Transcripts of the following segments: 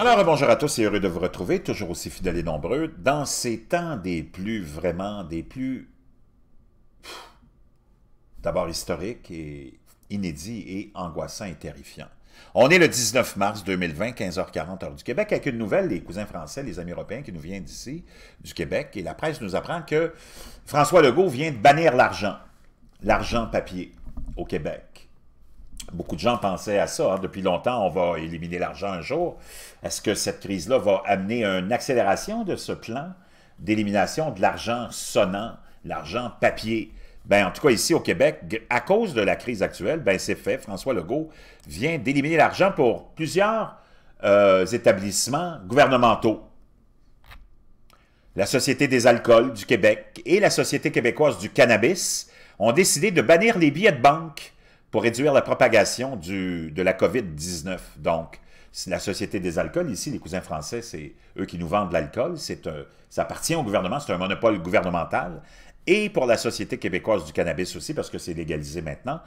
Alors, bonjour à tous et heureux de vous retrouver, toujours aussi fidèles et nombreux, dans ces temps des plus, vraiment, des plus, d'abord historiques et inédits et angoissants et terrifiants. On est le 19 mars 2020, 15h40 heure du Québec, avec une nouvelle, les cousins français, les amis européens qui nous viennent d'ici, du Québec, et la presse nous apprend que François Legault vient de bannir l'argent, l'argent papier au Québec. Beaucoup de gens pensaient à ça. Hein. Depuis longtemps, on va éliminer l'argent un jour. Est-ce que cette crise-là va amener une accélération de ce plan d'élimination de l'argent sonnant, l'argent papier? Ben, en tout cas, ici au Québec, à cause de la crise actuelle, ben, c'est fait. François Legault vient d'éliminer l'argent pour plusieurs euh, établissements gouvernementaux. La Société des alcools du Québec et la Société québécoise du cannabis ont décidé de bannir les billets de banque pour réduire la propagation du, de la COVID-19. Donc, la Société des alcools, ici, les cousins français, c'est eux qui nous vendent l'alcool. C'est Ça appartient au gouvernement, c'est un monopole gouvernemental. Et pour la Société québécoise du cannabis aussi, parce que c'est légalisé maintenant,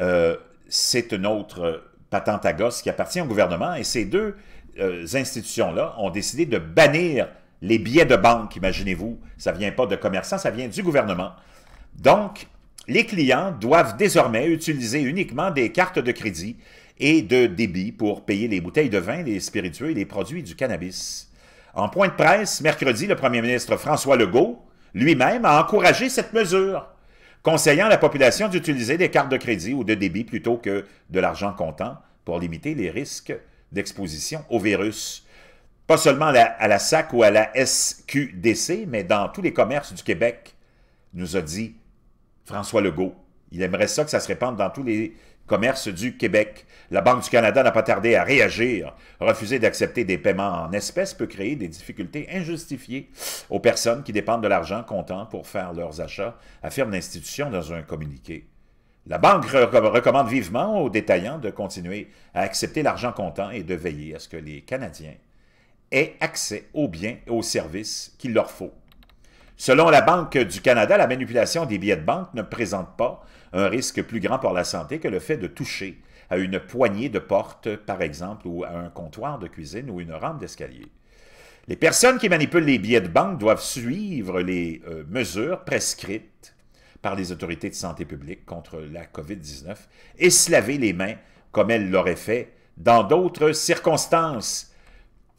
euh, c'est une autre patente à gosse qui appartient au gouvernement. Et ces deux euh, institutions-là ont décidé de bannir les billets de banque, imaginez-vous. Ça ne vient pas de commerçants, ça vient du gouvernement. Donc, les clients doivent désormais utiliser uniquement des cartes de crédit et de débit pour payer les bouteilles de vin, les spiritueux et les produits du cannabis. En point de presse, mercredi, le premier ministre François Legault lui-même a encouragé cette mesure, conseillant la population d'utiliser des cartes de crédit ou de débit plutôt que de l'argent comptant pour limiter les risques d'exposition au virus. Pas seulement à la SAC ou à la SQDC, mais dans tous les commerces du Québec, nous a dit François Legault. Il aimerait ça que ça se répande dans tous les commerces du Québec. La Banque du Canada n'a pas tardé à réagir. Refuser d'accepter des paiements en espèces peut créer des difficultés injustifiées aux personnes qui dépendent de l'argent comptant pour faire leurs achats, affirme l'institution dans un communiqué. La banque recommande vivement aux détaillants de continuer à accepter l'argent comptant et de veiller à ce que les Canadiens aient accès aux biens et aux services qu'il leur faut. Selon la Banque du Canada, la manipulation des billets de banque ne présente pas un risque plus grand pour la santé que le fait de toucher à une poignée de porte, par exemple, ou à un comptoir de cuisine ou une rampe d'escalier. Les personnes qui manipulent les billets de banque doivent suivre les euh, mesures prescrites par les autorités de santé publique contre la COVID-19 et se laver les mains comme elles l'auraient fait dans d'autres circonstances.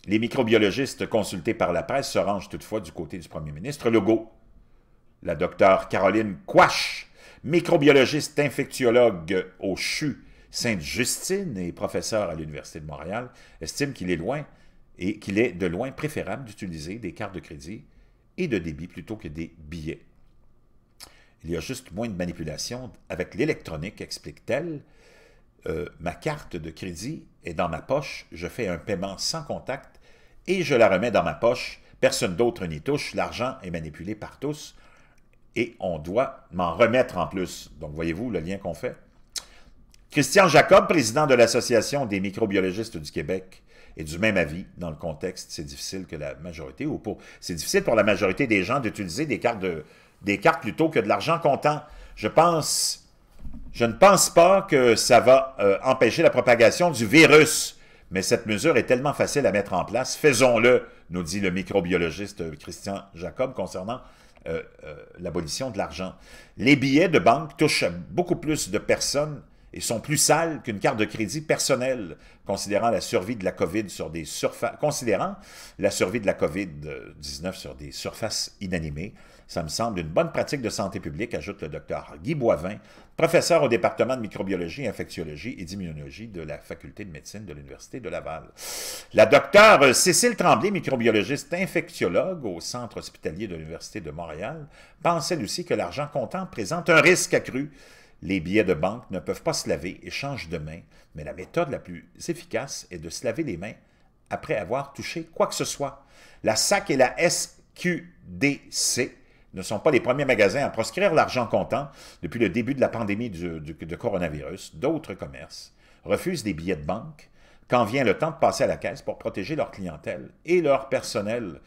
Les microbiologistes consultés par la presse se rangent toutefois du côté du premier ministre Legault. La docteure Caroline Quash, microbiologiste infectiologue au CHU Sainte-Justine et professeure à l'Université de Montréal, estime qu'il est loin et qu'il est de loin préférable d'utiliser des cartes de crédit et de débit plutôt que des billets. Il y a juste moins de manipulation avec l'électronique, explique-t-elle. Euh, ma carte de crédit est dans ma poche, je fais un paiement sans contact et je la remets dans ma poche. Personne d'autre n'y touche, l'argent est manipulé par tous et on doit m'en remettre en plus. Donc, voyez-vous le lien qu'on fait. Christian Jacob, président de l'Association des microbiologistes du Québec, est du même avis dans le contexte. C'est difficile que la majorité, ou pour, c'est difficile pour la majorité des gens d'utiliser des cartes des cartes plutôt que de l'argent comptant. Je pense je ne pense pas que ça va euh, empêcher la propagation du virus, mais cette mesure est tellement facile à mettre en place. Faisons-le, nous dit le microbiologiste euh, Christian Jacob concernant euh, l'abolition de l'argent. Les billets de banque touchent beaucoup plus de personnes et sont plus sales qu'une carte de crédit personnelle, considérant la survie de la COVID sur des surfaces, considérant la survie de la COVID-19 sur des surfaces inanimées. Ça me semble une bonne pratique de santé publique, ajoute le docteur Guy Boivin, professeur au département de microbiologie, infectiologie et d'immunologie de la faculté de médecine de l'Université de Laval. La docteure Cécile Tremblay, microbiologiste infectiologue au centre hospitalier de l'Université de Montréal, pense elle aussi que l'argent comptant présente un risque accru les billets de banque ne peuvent pas se laver et changent de main, mais la méthode la plus efficace est de se laver les mains après avoir touché quoi que ce soit. La SAC et la SQDC ne sont pas les premiers magasins à proscrire l'argent comptant depuis le début de la pandémie de coronavirus. D'autres commerces refusent des billets de banque quand vient le temps de passer à la caisse pour protéger leur clientèle et leur personnel.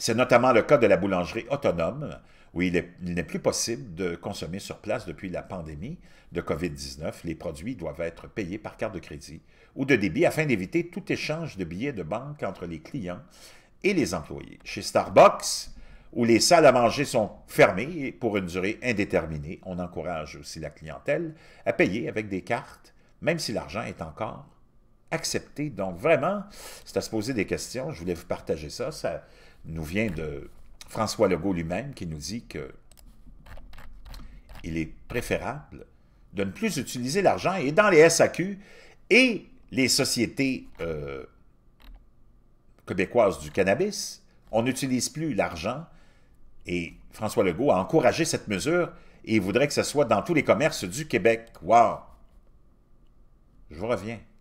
C'est notamment le cas de la boulangerie autonome, où il n'est plus possible de consommer sur place depuis la pandémie de COVID-19. Les produits doivent être payés par carte de crédit ou de débit afin d'éviter tout échange de billets de banque entre les clients et les employés. Chez Starbucks, où les salles à manger sont fermées pour une durée indéterminée, on encourage aussi la clientèle à payer avec des cartes, même si l'argent est encore accepté. Donc vraiment, c'est à se poser des questions. Je voulais vous partager ça. Ça nous vient de François Legault lui-même qui nous dit que il est préférable de ne plus utiliser l'argent et dans les SAQ et les sociétés euh, québécoises du cannabis, on n'utilise plus l'argent et François Legault a encouragé cette mesure et il voudrait que ce soit dans tous les commerces du Québec. Wow! Je reviens.